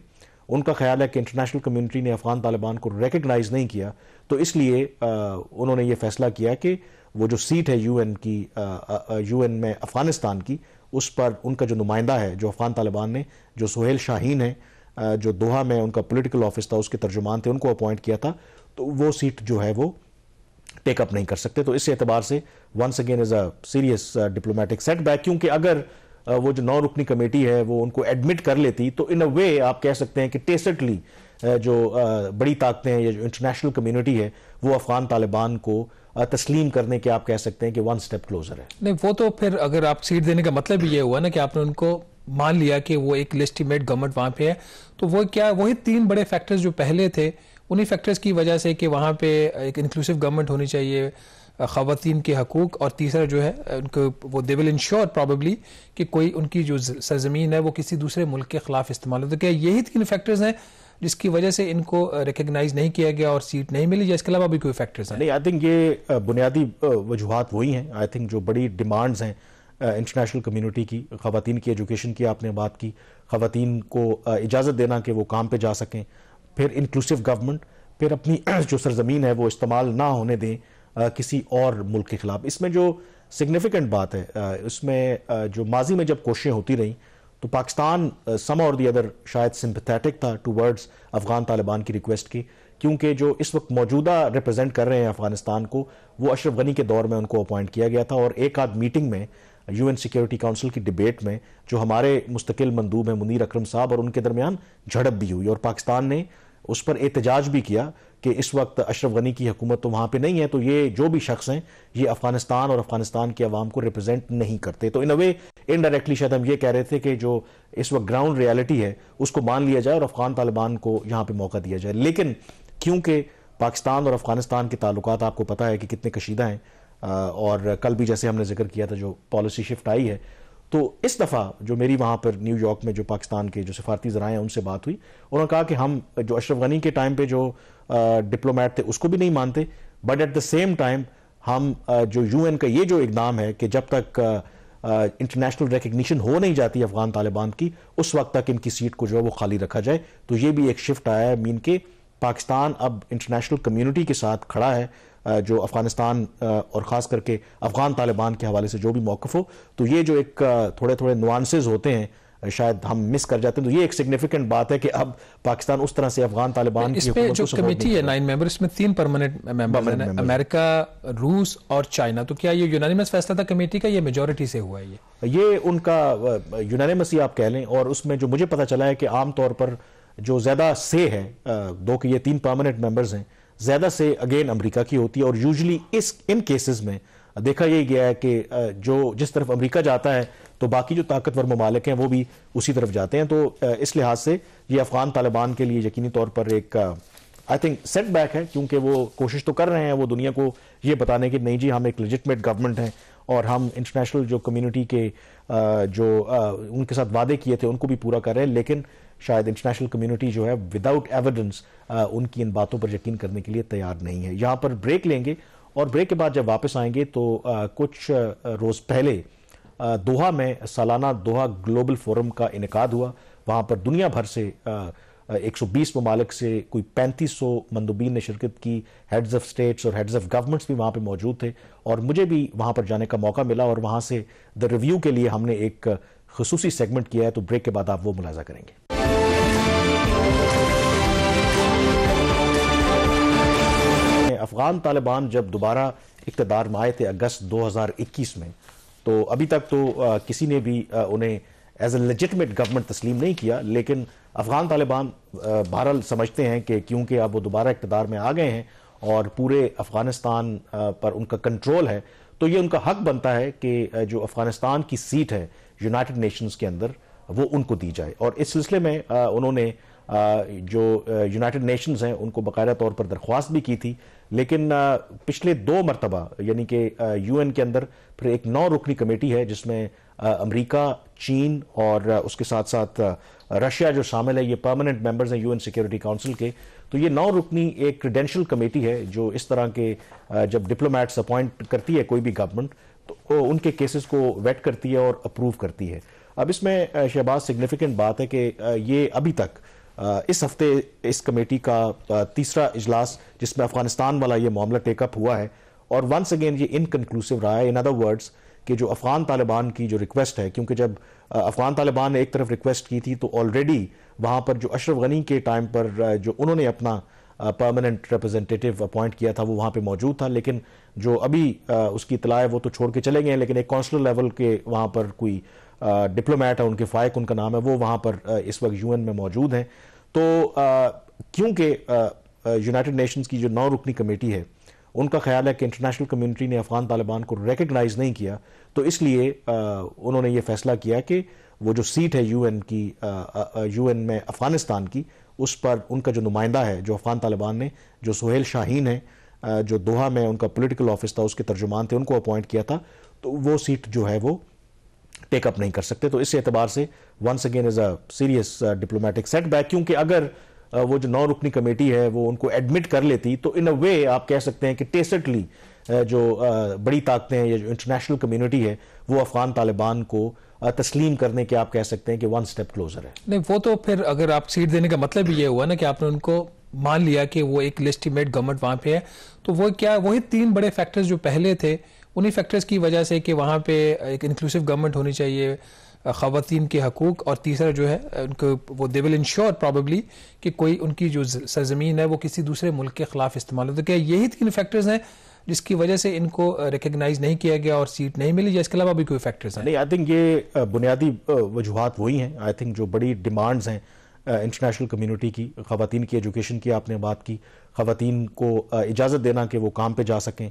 उनका ख्याल है कि इंटरनेशनल कम्युनिटी ने अफगान तालिबान को रिकगनाइज नहीं किया तो इसलिए उन्होंने ये फैसला किया कि वो जो सीट है यूएन की यूएन में अफगानिस्तान की उस पर उनका जो नुमाइंदा है जो अफगान तालिबान ने जो सुहेल शाहीन है जो दोहा में उनका पॉलिटिकल ऑफिस था उसके तर्जुमान थे उनको अपॉइंट किया था तो वो सीट जो है वो टेकअप नहीं कर सकते तो इस एतबार से once again is a serious diplomatic setback क्योंकि अगर uh, वो जो नौ रुकनी कमेटी है वो उनको एडमिट कर लेती तो इन अ वे आप कह सकते हैं कि टेसटली uh, जो uh, बड़ी ताकतें हैं या जो इंटरनेशनल कम्युनिटी है वो अफगान तालिबान को तस्लीम करने के आप कह सकते हैं कि वन स्टेप क्लोजर है नहीं वो तो फिर अगर आप सीट देने का मतलब ये हुआ ना कि आपने उनको मान लिया कि वो एक लिस्टिमेट गवर्नमेंट वहां पे है तो वो क्या वही तीन बड़े फैक्टर्स जो पहले थे उन्हीं फैक्टर्स की वजह से कि वहाँ पे एक इंक्लूसिव गवर्नमेंट होनी चाहिए खातन के हकूक और तीसरा जो है उनको वो दे विल इंश्योर प्रॉबली कि कोई उनकी जो सरजमीन है वो किसी दूसरे मुल्क के खिलाफ इस्तेमाल हो तो क्या यही तीन फैक्टर्स हैं जिसकी वजह से इनको रिकग्नाइज नहीं किया गया और सीट नहीं मिली या इसके अलावा भी कोई फैक्टर्स हैं नहीं आई थिंक ये बुनियादी वजूहत वही हैं आई थिंक जो बड़ी डिमांड्स हैं इंटरनेशनल कम्युनिटी की खातन की एजुकेशन की आपने बात की खातन को इजाज़त देना कि वो काम पर जा सकें फिर इंक्लूसिव गवर्नमेंट फिर अपनी जो सरजमीन है वो इस्तेमाल ना होने दें किसी और मुल्क के खिलाफ इसमें जो सिग्निफिकेंट बात है इसमें जो माजी में जब कोशिशें होती रहीं तो पाकिस्तान सम और दी अदर शायद सिंपथेटिक था टू वर्ड्स अफगान तालिबान की रिक्वेस्ट की क्योंकि जो इस वक्त मौजूदा रिप्रेजेंट कर रहे हैं अफगानिस्तान को वो अशरफ गनी के दौर में उनको अपॉइंट किया गया था और एक आध मीटिंग में यूएन सिक्योरिटी काउंसिल की डिबेट में जो हमारे मुस्तकिल मंदूब हैं मुनीर अक्रम साहब और उनके दरमियान झड़प भी हुई और पाकिस्तान ने उस पर एहतजाज भी किया कि इस वक्त अशरफ गनी की हुकूमत तो वहाँ पर नहीं है तो ये जो भी शख्स हैं ये अफगानिस्तान और अफगानिस्तान की आवाम को रिप्रेजेंट नहीं करते तो इन अ वे इनडायरेक्टली शायद हम ये कह रहे थे कि जो इस वक्त ग्राउंड रियलिटी है उसको मान लिया जाए और अफगान तालिबान को यहाँ पर मौका दिया जाए लेकिन क्योंकि पाकिस्तान और अफगानिस्तान के ताल्लुक आपको पता है कि कितने कशीदा हैं और कल भी जैसे हमने जिक्र किया था जो पॉलिसी शिफ्ट आई है तो इस दफ़ा जो मेरी वहाँ पर न्यूयॉर्क में जो पाकिस्तान के जो सफारती ज़रा हैं उनसे बात हुई उन्होंने कहा कि हम जो अशरफ गनी के टाइम पे जो डिप्लोमेट थे उसको भी नहीं मानते but at the same time हम जो यूएन का ये जो इकदाम है कि जब तक इंटरनेशनल रिकग्निशन हो नहीं जाती अफगान तालिबान की उस वक्त तक इनकी सीट को जो है वो खाली रखा जाए तो ये भी एक शिफ्ट आया है मीन के पाकिस्तान अब इंटरनेशनल कम्यूनिटी के साथ खड़ा है जो अफगानिस्तान और ख़ास करके अफगान तालिबान के हवाले से जो भी मौक़ हो तो ये जो एक थोड़े थोड़े नुआंसेज होते हैं शायद हम मिस कर जाते हैं तो ये एक सिग्निफिकेंट बात है कि अब पाकिस्तान उस तरह से अफगान तालिबान की इसमें जो कमेटी है नाइन मेंबर इसमें तीन परमानेंट मेंबर हैं अमेरिका रूस और चाइना तो क्या ये यूनानिमस फैसला था कमेटी का ये मेजोरिटी से हुआ है ये ये उनका यूनानिमस ही आप कह लें और उसमें जो मुझे पता चला है कि आमतौर पर जो ज़्यादा से है दो के ये तीन परमानेंट मेंबर्स हैं ज़्यादा से अगेन अमेरिका की होती है और यूजली इस इन केसेस में देखा यही गया है कि जो जिस तरफ अमेरिका जाता है तो बाकी जो ताकतवर ममालिक हैं वो भी उसी तरफ जाते हैं तो इस लिहाज से ये अफ़गान तालिबान के लिए यकीनी तौर पर एक आई थिंक सेटबैक है क्योंकि वो कोशिश तो कर रहे हैं वो दुनिया को ये बताने कि नहीं जी हम एक लजिटमेट गवर्नमेंट हैं और हम इंटरनेशनल जो कम्युनिटी के जो उनके साथ वादे किए थे उनको भी पूरा कर रहे हैं लेकिन शायद इंटरनेशनल कम्युनिटी जो है विदाउट एविडेंस उनकी इन बातों पर यकीन करने के लिए तैयार नहीं है यहाँ पर ब्रेक लेंगे और ब्रेक के बाद जब वापस आएंगे तो आ, कुछ रोज़ पहले आ, दोहा में सालाना दोहा ग्लोबल फोरम का इनका हुआ वहाँ पर दुनिया भर से एक सौ ममालिक से कोई 3500 मंदुबीन ने शिरकत की हेड्स ऑफ स्टेट्स और हेड्स ऑफ गवर्नमेंट्स भी वहाँ पर मौजूद थे और मुझे भी वहाँ पर जाने का मौका मिला और वहाँ से द रिव्यू के लिए हमने एक खसूसी सेगमेंट किया है तो ब्रेक के बाद आप वो मुलाजा करेंगे अफगान तालिबान जब दोबारा इकतदार में आए थे अगस्त 2021 में तो अभी तक तो आ, किसी ने भी आ, उन्हें एज ए लेजिटमेट गवर्नमेंट तस्लीम नहीं किया लेकिन अफगान तालिबान बहरहाल समझते हैं कि क्योंकि अब वो दोबारा इकतदार में आ गए हैं और पूरे अफगानिस्तान पर उनका कंट्रोल है तो ये उनका हक बनता है कि जो अफगानिस्तान की सीट है यूनाइटेड नेशंस के अंदर वो उनको दी जाए और इस सिलसिले में उन्होंने जो यूनाइटेड नेशंस हैं उनको बाकायदा तौर पर दरख्वास्त भी की थी लेकिन पिछले दो मरतबा यानी कि यूएन के अंदर फिर एक नौ रुकनी कमेटी है जिसमें अमेरिका चीन और उसके साथ साथ रशिया जो शामिल है ये परमानेंट मेंबर्स हैं यूएन सिक्योरिटी काउंसिल के तो ये नौ रुकनी एक क्रीडेंशियल कमेटी है जो इस तरह के जब डिप्लोमैट्स अपॉइंट करती है कोई भी गवर्नमेंट तो उनके केसेस को वेट करती है और अप्रूव करती है अब इसमें शहबाज सिग्निफिकेंट बात है कि ये अभी तक इस हफ्ते इस कमेटी का तीसरा इजलास जिसमें अफगानिस्तान वाला ये मामला टेकअप हुआ है और वंस अगेन ये इनकनक्लूसिव रहा है इन अदर वर्ड्स कि जो अफगान तालिबान की जो रिक्वेस्ट है क्योंकि जब अफगान तालिबान ने एक तरफ रिक्वेस्ट की थी तो ऑलरेडी वहाँ पर जो अशरफ गनी के टाइम पर जो उन्होंने अपना परमानेंट रिप्रेजेंटेटिव अपॉइंट किया था वो वहाँ पे मौजूद था लेकिन जो अभी उसकी इतला है वो तो छोड़ के चले गए लेकिन एक कौंसलर लेवल के वहाँ पर कोई डिप्लोमेट है उनके फायक उनका नाम है वो वहाँ पर इस वक्त यूएन में मौजूद हैं तो क्योंकि यूनाइटेड नेशंस की जो नौ रुकनी कमेटी है उनका ख्याल है कि इंटरनेशनल कम्युनिटी ने अफगान तालिबान को रिकग्नाइज नहीं किया तो इसलिए उन्होंने ये फैसला किया कि वो जो सीट है यूएन की यूएन में अफगानिस्तान की उस पर उनका जो नुमाइंदा है जो अफगान तालिबान ने जो सुहेल शाहीन है जो दोहा में उनका पॉलिटिकल ऑफिस था उसके तर्जुमान थे उनको अपॉइंट किया था तो वो सीट जो है वो टेकअप नहीं कर सकते तो इस एतबार से once again is a serious diplomatic setback क्योंकि अगर uh, वो जो नौ रुकनी कमेटी है वो उनको एडमिट कर लेती तो इन अ वे आप कह सकते हैं कि टेसटली uh, जो uh, बड़ी ताकतें हैं या जो इंटरनेशनल कम्युनिटी है वो अफगान तालिबान को तस्लीम करने के आप कह सकते हैं कि वन स्टेप क्लोजर है नहीं वो तो फिर अगर आप सीट देने का मतलब ये हुआ ना कि आपने उनको मान लिया कि वो एक लिस्टिमेट गवर्नमेंट वहां पे है तो वो क्या वही तीन बड़े फैक्टर्स जो पहले थे उन्हीं फैक्टर्स की वजह से कि वहाँ पे एक इंक्लूसिव गवर्नमेंट होनी चाहिए खातन के हकूक और तीसरा जो है उनको वो दे विल इंश्योर प्रॉबली कि कोई उनकी जो सरजमीन है वो किसी दूसरे मुल्क के खिलाफ इस्तेमाल हो तो क्या यही तीन फैक्टर्स हैं जिसकी वजह से इनको रिकग्नाइज नहीं किया गया और सीट नहीं मिली या इसके अलावा भी कोई फैक्टर्स हैं नहीं आई थिंक ये बुनियादी वजूहत वही हैं आई थिंक जो बड़ी डिमांड्स हैं इंटरनेशनल कम्युनिटी की खातन की एजुकेशन की आपने बात की खातन को इजाज़त देना कि वो काम पर जा सकें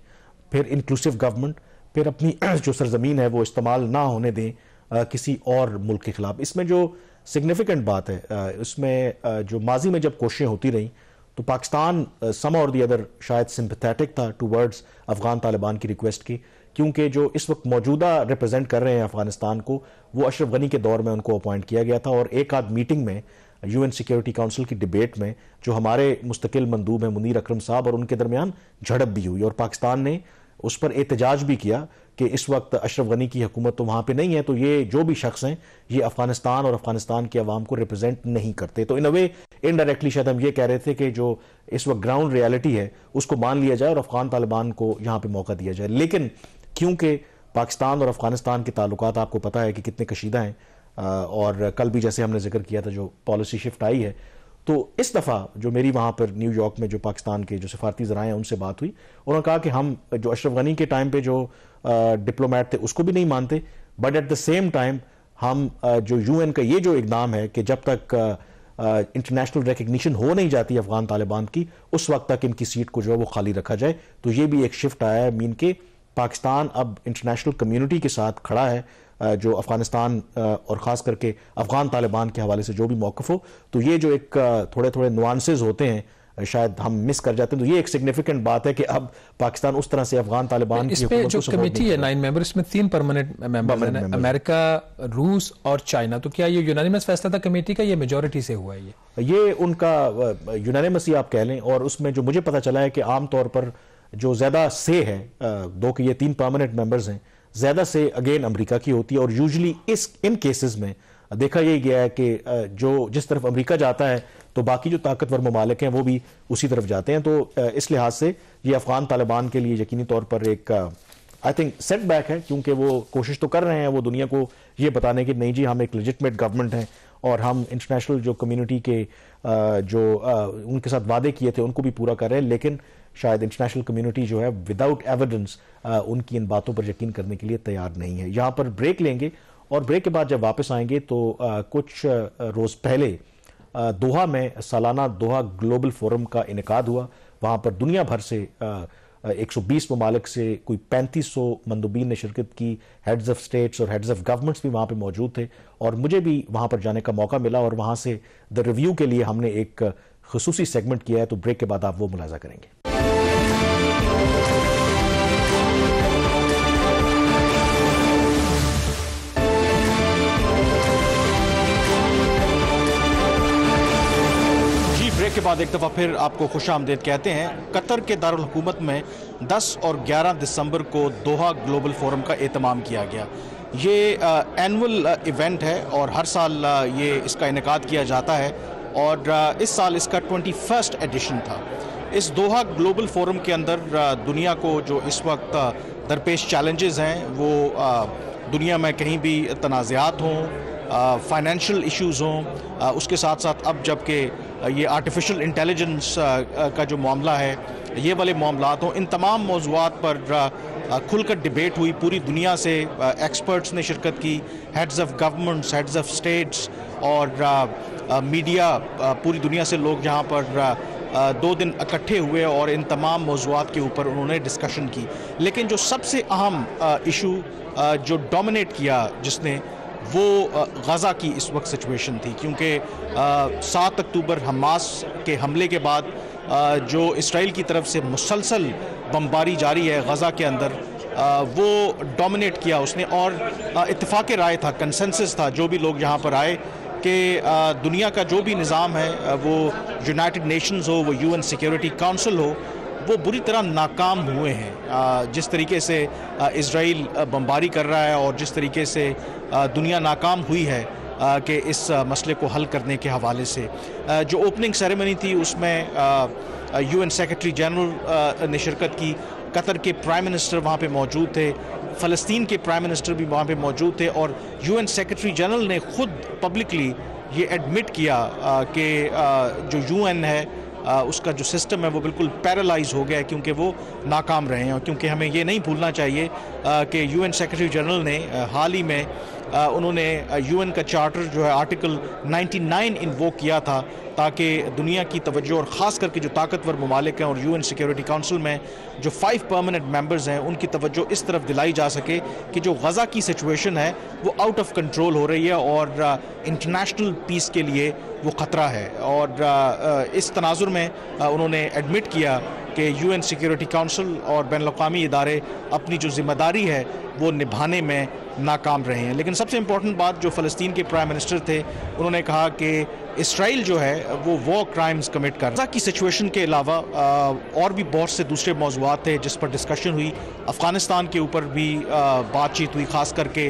फिर इंक्लूसिव गवर्नमेंट फिर अपनी जो सरजमीन है वो इस्तेमाल ना होने दें आ, किसी और मुल्क के खिलाफ इसमें जो सिग्निफिकेंट बात है आ, इसमें आ, जो माजी में जब कोशिशें होती रहीं तो पाकिस्तान सम और दी अदर शायद सिंपथेटिक था टू वर्ड्स अफगान तालिबान की रिक्वेस्ट की क्योंकि जो इस वक्त मौजूदा रिप्रेजेंट कर रहे हैं अफगानिस्तान को वो अशरफ गनी के दौर में उनको अपॉइंट किया गया था और एक आध मीटिंग में यूएन सिक्योरिटी काउंसिल की डिबेट में जो हमारे मुस्तकिल मंदूब हैं मुनीर अक्रम साहब और उनके दरमियान झड़प भी हुई और पाकिस्तान ने उस पर एहतजाज भी किया कि इस वक्त अशरफ गनी की हुकूमत तो वहाँ पर नहीं है तो ये जो भी शख्स हैं ये अफगानिस्तान और अफगानिस्तान के अवाम को रिप्रेजेंट नहीं करते तो इन अ वे इनडायरेक्टली शायद हम ये कह रहे थे कि जो इस वक्त ग्राउंड रियलिटी है उसको मान लिया जाए और अफगान तालिबान को यहाँ पर मौका दिया जाए लेकिन क्योंकि पाकिस्तान और अफगानिस्तान के ताल्लुक आपको पता है कि कितने कशीदा हैं और कल भी जैसे हमने जिक्र किया था जो पॉलिसी शिफ्ट आई है तो इस दफ़ा जो मेरी वहाँ पर न्यूयॉर्क में जो पाकिस्तान के जो सफारती ज़रा हैं उनसे बात हुई उन्होंने कहा कि हम जो अशरफ गनी के टाइम पे जो डिप्लोमेट थे उसको भी नहीं मानते but at the same time हम जो एन का ये जो इकदाम है कि जब तक इंटरनेशनल रिकग्निशन हो नहीं जाती अफगान तालिबान की उस वक्त तक इनकी सीट को जो है वो खाली रखा जाए तो ये भी एक शिफ्ट आया है मीन के पाकिस्तान अब इंटरनेशनल कम्यूनिटी के साथ खड़ा है जो अफगानिस्तान और ख़ास करके अफगान तालिबान के हवाले से जो भी मौक़ हो तो ये जो एक थोड़े थोड़े नुआंसेज होते हैं शायद हम मिस कर जाते हैं तो ये एक सिग्निफिकेंट बात है कि अब पाकिस्तान उस तरह से अफगान तालिबान तो की जो कमेटी है नाइन मेंबर इसमें तीन परमानेंट मेंबर्स हैं अमेरिका रूस और चाइना तो क्या ये यूनानिमस फैसला था कमेटी का ये मेजोरिटी से हुआ है ये ये उनका यूनानिमस ही आप कह लें और उसमें जो मुझे पता चला है कि आमतौर पर जो ज़्यादा से है दो के ये तीन परमानेंट मेंबर्स हैं ज़्यादा से अगेन अमेरिका की होती है और यूजली इस इन केसेस में देखा यही गया है कि जो जिस तरफ अमेरिका जाता है तो बाकी जो ताकतवर ममालिक हैं वो भी उसी तरफ जाते हैं तो इस लिहाज से ये अफ़गान तालिबान के लिए यकीनी तौर पर एक आई थिंक सेटबैक है क्योंकि वो कोशिश तो कर रहे हैं वो दुनिया को ये बताने की नहीं जी हम एक लजिटमेट गवर्नमेंट हैं और हम इंटरनेशनल जो कम्युनिटी के जो उनके साथ वादे किए थे उनको भी पूरा कर रहे हैं लेकिन शायद इंटरनेशनल कम्युनिटी जो है विदाउट एविडेंस उनकी इन बातों पर यकीन करने के लिए तैयार नहीं है यहाँ पर ब्रेक लेंगे और ब्रेक के बाद जब वापस आएंगे तो कुछ रोज़ पहले दोहा में सालाना दोहा ग्लोबल फोरम का इनका हुआ वहाँ पर दुनिया भर से एक सौ बीस ममालिक से कोई पैंतीस सौ मंदुबीन ने शिरकत की हेड्स ऑफ स्टेट्स और हेड्स ऑफ गवर्नमेंट्स भी वहाँ पर मौजूद थे और मुझे भी वहाँ पर जाने का मौका मिला और वहाँ से द रिव्यू के लिए हमने एक खसूसी सेगमेंट किया है तो ब्रेक के बाद आप वो मुलाजा करेंगे उसके बाद एक दफ़ा फिर आपको खुश आमदेद कहते हैं कतर के दारकूमत में 10 और 11 दिसंबर को दोहा ग्लोबल फोरम का अहतमाम किया गया ये एनअल इवेंट है और हर साल ये इसका इनका किया जाता है और इस साल इसका ट्वेंटी फर्स्ट एडिशन था इस दोहा ग्लोबल फोरम के अंदर दुनिया को जो इस वक्त दरपेश चैलेंजेस हैं वो दुनिया में कहीं भी तनाज़ात हों फाइनेंशियल इश्यूज़ हों उसके साथ साथ अब जबकि ये आर्टिफिशियल इंटेलिजेंस का जो मामला है ये वाले मामला हों इन तमाम मौजूद पर खुलकर डिबेट हुई पूरी दुनिया से एक्सपर्ट्स ने शिरकत की heads of governments heads of states और मीडिया पूरी दुनिया से लोग यहाँ पर दो दिन इकट्ठे हुए और इन तमाम मौजूद के ऊपर उन्होंने डिस्कशन की लेकिन जो सबसे अहम इशू जो डोमिनेट किया जिसने वो गज़ा की इस वक्त सिचुएशन थी क्योंकि सात अक्टूबर हमास के हमले के बाद आ, जो इसराइल की तरफ से मुसलसल बमबारी जारी है गज़ा के अंदर आ, वो डोमिनेट किया उसने और इतफाक़ राय था कंसेंसस था जो भी लोग यहाँ पर आए कि दुनिया का जो भी निज़ाम है वो यूनाइटेड नेशंस हो वो यूएन सिक्योरिटी काउंसिल हो वो बुरी तरह नाकाम हुए हैं जिस तरीके से इसराइल बमबारी कर रहा है और जिस तरीके से दुनिया नाकाम हुई है कि इस मसले को हल करने के हवाले से जो ओपनिंग सेरेमनी थी उसमें यूएन सेक्रेटरी जनरल ने शिरकत की कतर के प्राइम मिनिस्टर वहाँ पे मौजूद थे फ़लस्तीन के प्राइम मिनिस्टर भी वहाँ पे मौजूद थे और यूएन सेक्रेटरी जनरल ने खुद पब्लिकली ये एडमिट किया कि जो यूएन है उसका जो सिस्टम है वो बिल्कुल पैरालाइज हो गया है क्योंकि वो नाकाम रहे हैं क्योंकि हमें ये नहीं भूलना चाहिए कि यूएन सेक्रेटरी जनरल ने हाल ही में उन्होंने यूएन का चार्टर जो है आर्टिकल 99 इन्वोक किया था ताकि दुनिया की तवज्जो और ख़ास करके जो ताकतवर ममालिक हैं और यूएन सिक्योरिटी काउंसिल में जो फाइव परमानेंट मेंबर्स हैं उनकी तवज्जो इस तरफ दिलाई जा सके कि जो गज़ा की सिचुएशन है वो आउट ऑफ कंट्रोल हो रही है और इंटरनेशनल पीस के लिए वो ख़तरा है और इस तनाजुर में उन्होंने एडमिट किया कि यूएन सिक्योरिटी काउंसिल और बैन अवी इदारे अपनी जो जिम्मेदारी है वो निभाने में नाकाम रहे हैं लेकिन सबसे इम्पोर्टेंट बात जो फ़लस्तीन के प्राइम मिनिस्टर थे उन्होंने कहा कि इसराइल जो है वो वॉर क्राइम्स कमिट कर रहा की सिचुएशन के अलावा और भी बहुत से दूसरे मौजूद थे जिस पर डिस्कशन हुई अफ़गानिस्तान के ऊपर भी बातचीत हुई ख़ास करके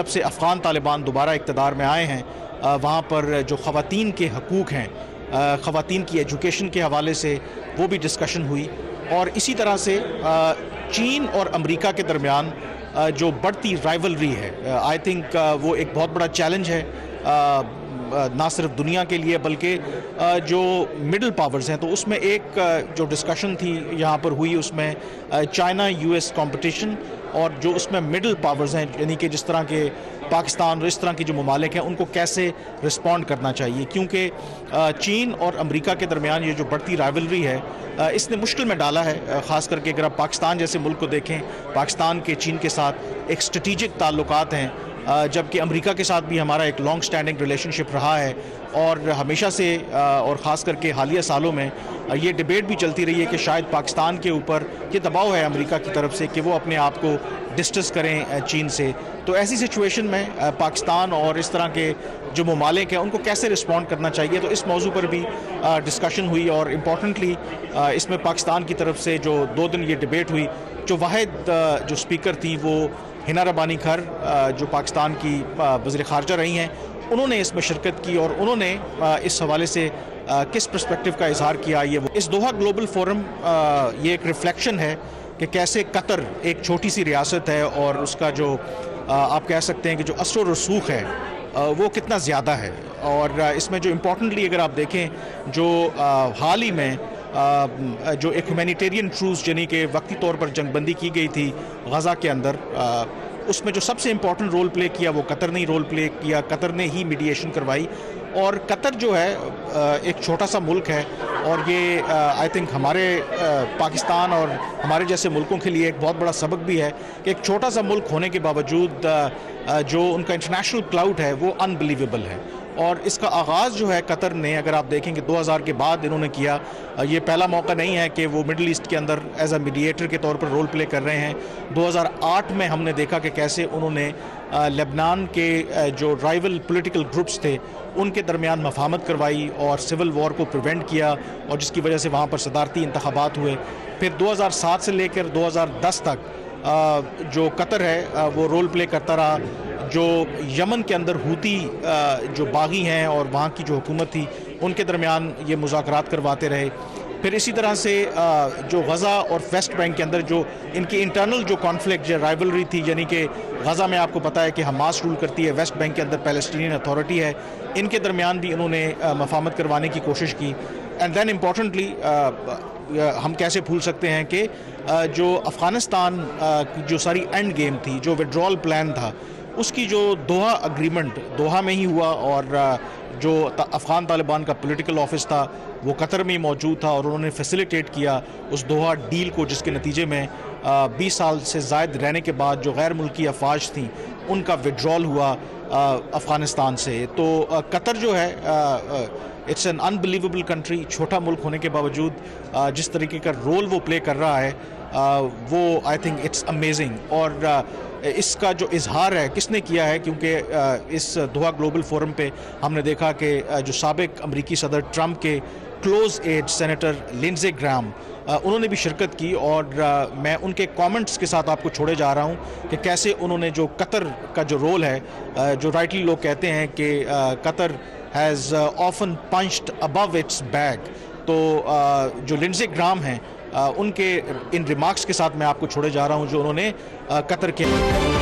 जब से अफ़गान तालिबान दोबारा इकतदार में आए हैं वहाँ पर जो ख़वान के हकूक़ हैं ख़वान की एजुकेशन के हवाले से वो भी डिस्कशन हुई और इसी तरह से चीन और अमेरिका के दरमियान जो बढ़ती राइवलरी है आई थिंक वो एक बहुत बड़ा चैलेंज है ना सिर्फ दुनिया के लिए बल्कि जो मिडिल पावर्स हैं तो उसमें एक जो डिस्कशन थी यहाँ पर हुई उसमें चाइना यूएस कंपटीशन और जो उसमें मिडिल पावर्स हैं यानी कि जिस तरह के पाकिस्तान और इस तरह के जो ममालिक हैं उनको कैसे रिस्पॉन्ड करना चाहिए क्योंकि चीन और अमरीका के दरमियान ये जो बढ़ती राइवलरी है इसने मुश्किल में डाला है ख़ास करके अगर आप पाकिस्तान जैसे मुल्क को देखें पाकिस्तान के चीन के साथ एक स्ट्रेटिजिक ताल्लुक हैं जबकि अमेरिका के साथ भी हमारा एक लॉन्ग स्टैंडिंग रिलेशनशिप रहा है और हमेशा से और ख़ास करके हालिया सालों में ये डिबेट भी चलती रही है कि शायद पाकिस्तान के ऊपर ये दबाव है अमेरिका की तरफ से कि वो अपने आप को डिस्टस करें चीन से तो ऐसी सिचुएशन में पाकिस्तान और इस तरह के जो ममालिक हैं उनको कैसे रिस्पॉन्ड करना चाहिए तो इस मौजू पर भी डिस्कशन हुई और इम्पॉर्टेंटली इसमें पाकिस्तान की तरफ से जो दो दिन ये डिबेट हुई जो वाद जो स्पीकर थी वो हिना रबानी खर जो पाकिस्तान की वज़ी खारजा रही हैं उन्होंने इसमें शिरकत की और उन्होंने इस हवाले से किस परस्पेक्टिव का इजहार किया ये वो इस दोहा ग्लोबल फोरम ये एक रिफ्लेक्शन है कि कैसे कतर एक छोटी सी रियासत है और उसका जो आप कह सकते हैं कि जो असर रसूख है वो कितना ज़्यादा है और इसमें जो इम्पोर्टेंटली अगर आप देखें जो हाल ही में जो एक ह्यूमैनिटेरियन ट्रूज यानी कि वक्ती तौर पर जंगबंदी की गई थी गज़ा के अंदर उसमें जो सबसे इम्पॉर्टेंट रोल प्ले किया वो कतर ने ही रोल प्ले किया कतर ने ही मीडिएशन करवाई और कतर जो है एक छोटा सा मुल्क है और ये आई थिंक हमारे पाकिस्तान और हमारे जैसे मुल्कों के लिए एक बहुत बड़ा सबक भी है कि एक छोटा सा मुल्क होने के बावजूद जो उनका इंटरनेशनल क्लाउड है वो अनबिलीवेबल है और इसका आगाज़ जो है कतर ने अगर आप देखेंगे 2000 के बाद इन्होंने किया ये पहला मौका नहीं है कि वो मिडल ईस्ट के अंदर एज अ मीडिएटर के तौर पर रोल प्ले कर रहे हैं 2008 में हमने देखा कि कैसे उन्होंने लेबनान के जो राइवल पॉलिटिकल ग्रुप्स थे उनके दरमियान मफामत करवाई और सिविल वॉर को प्रिवेंट किया और जिसकी वजह से वहाँ पर सदारती इंतबात हुए फिर सात से लेकर दस तक जो कतर है वो रोल प्ले करता रहा जो यमन के अंदर हूती जो बागी हैं और वहाँ की जो हुकूमत थी उनके दरमियान ये मुजाकर करवाते रहे फिर इसी तरह से जो गज़ा और वेस्ट बैंक के अंदर जो इनके इंटरनल जो कॉन्फ्लिक्ट जो राइवलरी थी यानी कि गज़ा में आपको पता है कि हमास रूल करती है वेस्ट बैंक के अंदर पैलेस्टीन अथॉरिटी है इनके दरमियान भी इन्होंने मफामत करवाने की कोशिश की एंड देन इम्पॉर्टेंटली हम कैसे भूल सकते हैं कि जो अफ़गानिस्तान की जो सारी एंड गेम थी जो विड्रॉल प्लान था उसकी जो दोहा अग्रीमेंट दोहा में ही हुआ और जो अफ़गान तालिबान का पॉलिटिकल ऑफिस था वो कतर में मौजूद था और उन्होंने फैसिलिटेट किया उस दोहा डील को जिसके नतीजे में बीस साल से जायद रहने के बाद जो गैर मुल्की अफवाज थी उनका विड्रॉल हुआ अफ़गानिस्तान से तो कतर जो है इट्स एन अनबिलीवेबल कंट्री छोटा मुल्क होने के बावजूद जिस तरीके का रोल वो प्ले कर रहा है वो आई थिंक इट्स अमेजिंग और इसका जो इजहार है किसने किया है क्योंकि इस दोहा ग्लोबल फोरम पे हमने देखा कि जो सबक अमरीकी सदर ट्रंप के close aide senator Lindsey Graham उन्होंने भी शिरकत की और मैं उनके कमेंट्स के साथ आपको छोड़े जा रहा हूं कि कैसे उन्होंने जो कतर का जो रोल है जो राइटली लोग कहते हैं कि Qatar has often punched above its bag तो uh, जो लिंडे ग्राम हैं uh, उनके इन रिमार्क्स के साथ मैं आपको छोड़े जा रहा हूँ जो उन्होंने uh, कतर के